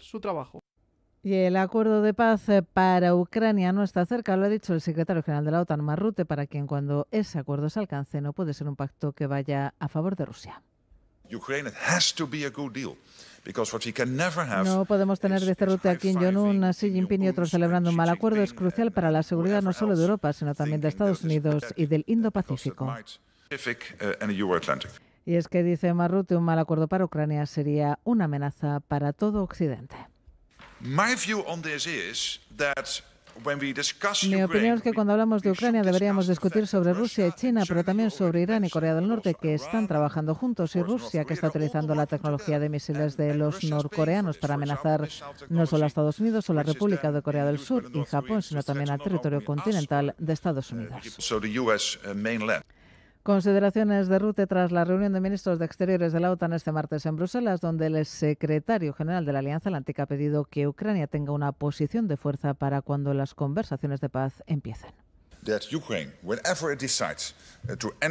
su trabajo. Y el acuerdo de paz eh, para Ucrania no está cerca, lo ha dicho el secretario general de la OTAN, Marrute, para quien cuando ese acuerdo se alcance no puede ser un pacto que vaya a favor de Rusia. No podemos tener de rute a Kim Jong-un, a Xi Jinping y otros celebrando un mal acuerdo. Es crucial para la seguridad no solo de Europa, sino también de Estados Unidos y del Indo-Pacífico. Y es que, dice Marrute, un mal acuerdo para Ucrania sería una amenaza para todo Occidente. mi opinión es que cuando hablamos de Ucrania deberíamos discutir sobre Rusia y China, pero también sobre Irán y Corea del Norte, que están trabajando juntos, y Rusia, que está utilizando la tecnología de misiles de los norcoreanos para amenazar no solo a Estados Unidos o la República de Corea del Sur y Japón, sino también al territorio continental de Estados uh, Unidos. Consideraciones de Rute tras la reunión de ministros de Exteriores de la OTAN este martes en Bruselas, donde el secretario general de la Alianza Atlántica ha pedido que Ucrania tenga una posición de fuerza para cuando las conversaciones de paz empiecen. Uh,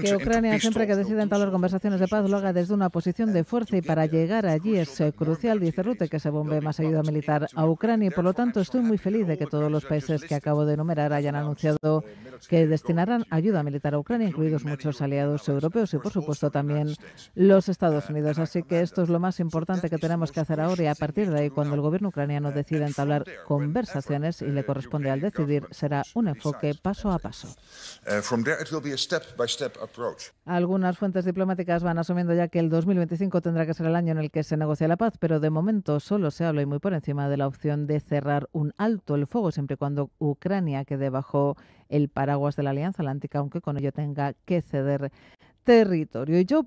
que Ucrania siempre que decida entablar conversaciones de paz lo haga desde una posición de fuerza y para llegar allí es eh, crucial, dice Rute, que se bombe más ayuda militar a Ucrania y por lo tanto estoy muy feliz de que todos los países que acabo de enumerar hayan anunciado que destinarán ayuda militar a Ucrania, incluidos muchos aliados europeos y por supuesto también los Estados Unidos. Así que esto es lo más importante que tenemos que hacer ahora y a partir de ahí cuando el gobierno ucraniano uh, decida entablar conversaciones y le uh, corresponde al decidir será un enfoque paso a paso. Algunas fuentes diplomáticas van asumiendo ya que el 2025 tendrá que ser el año en el que se negocia la paz, pero de momento solo se habla y muy por encima de la opción de cerrar un alto el fuego, siempre y cuando Ucrania quede bajo el paraguas de la Alianza Atlántica, aunque con ello tenga que ceder territorio. Y yo